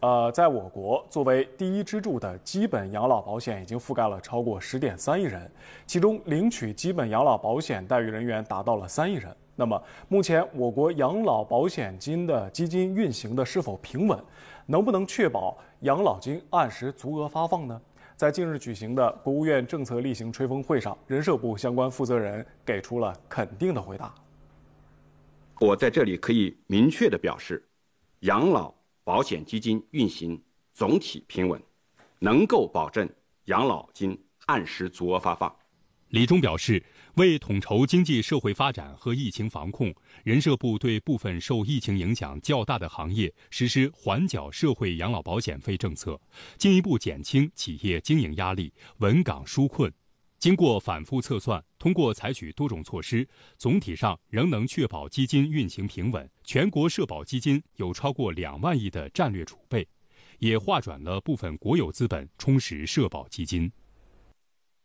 呃，在我国作为第一支柱的基本养老保险已经覆盖了超过十点三亿人，其中领取基本养老保险待遇人员达到了三亿人。那么，目前我国养老保险金的基金运行的是否平稳，能不能确保养老金按时足额发放呢？在近日举行的国务院政策例行吹风会上，人社部相关负责人给出了肯定的回答。我在这里可以明确的表示，养老。保险基金运行总体平稳，能够保证养老金按时足额发放。李忠表示，为统筹经济社会发展和疫情防控，人社部对部分受疫情影响较大的行业实施缓缴社会养老保险费政策，进一步减轻企业经营压力，稳岗纾困。经过反复测算，通过采取多种措施，总体上仍能确保基金运行平稳。全国社保基金有超过两万亿的战略储备，也划转了部分国有资本充实社保基金。